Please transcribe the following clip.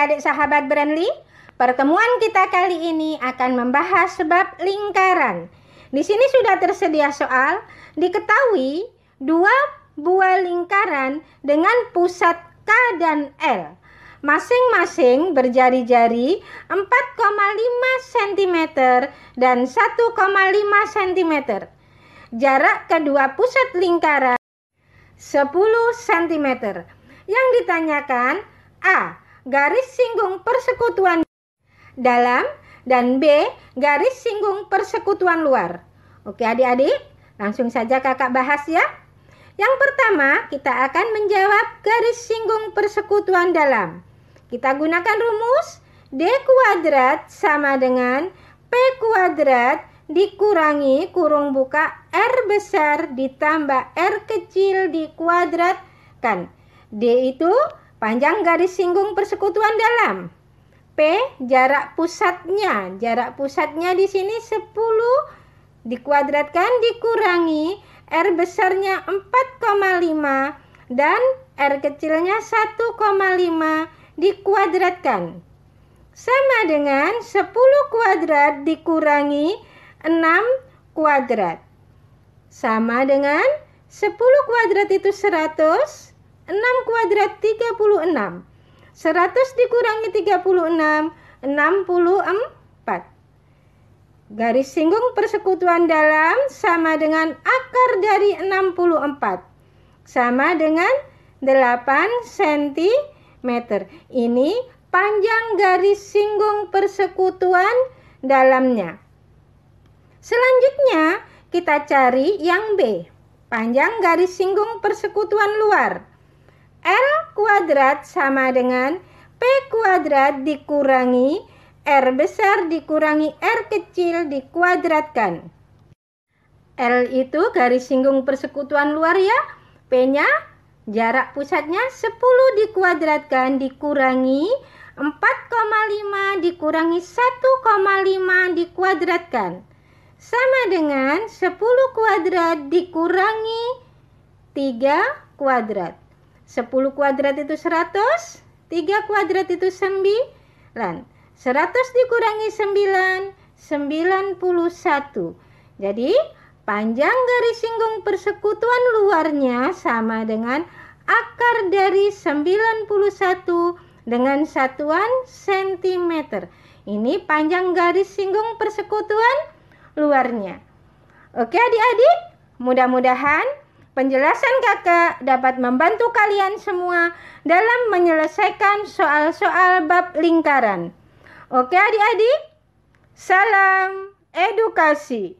adik-adik sahabat Brandly, pertemuan kita kali ini akan membahas sebab lingkaran. Di sini sudah tersedia soal, diketahui dua buah lingkaran dengan pusat K dan L. Masing-masing berjari-jari 4,5 cm dan 1,5 cm. Jarak kedua pusat lingkaran 10 cm. Yang ditanyakan A garis singgung persekutuan dalam dan B garis singgung persekutuan luar. Oke adik-adik, langsung saja kakak bahas ya. Yang pertama, kita akan menjawab garis singgung persekutuan dalam. Kita gunakan rumus D kuadrat sama dengan P kuadrat dikurangi kurung buka R besar ditambah R kecil dikuadratkan. D itu Panjang garis singgung persekutuan dalam. P jarak pusatnya. Jarak pusatnya di sini 10 dikuadratkan dikurangi R besarnya 4,5 dan R kecilnya 1,5 dikuadratkan. Sama dengan 10 kuadrat dikurangi 6 kuadrat. Sama dengan 10 kuadrat itu 100, 6 kuadrat 36. 100 dikurangi 36, 64. Garis singgung persekutuan dalam sama dengan akar dari 64. Sama dengan 8 cm. Ini panjang garis singgung persekutuan dalamnya. Selanjutnya kita cari yang B. Panjang garis singgung persekutuan luar. R kuadrat sama dengan P kuadrat dikurangi R besar dikurangi R kecil dikuadratkan. L itu garis singgung persekutuan luar ya. P-nya jarak pusatnya 10 dikuadratkan dikurangi 4,5 dikurangi 1,5 dikuadratkan sama dengan 10 kuadrat dikurangi 3 kuadrat. 10 kuadrat itu 100, 3 kuadrat itu 9. 100 dikurangi 9, 91. Jadi, panjang garis singgung persekutuan luarnya sama dengan akar dari 91 dengan satuan sentimeter. Ini panjang garis singgung persekutuan luarnya. Oke adik-adik, mudah-mudahan Penjelasan kakak dapat membantu kalian semua dalam menyelesaikan soal-soal bab lingkaran. Oke adik-adik, salam edukasi.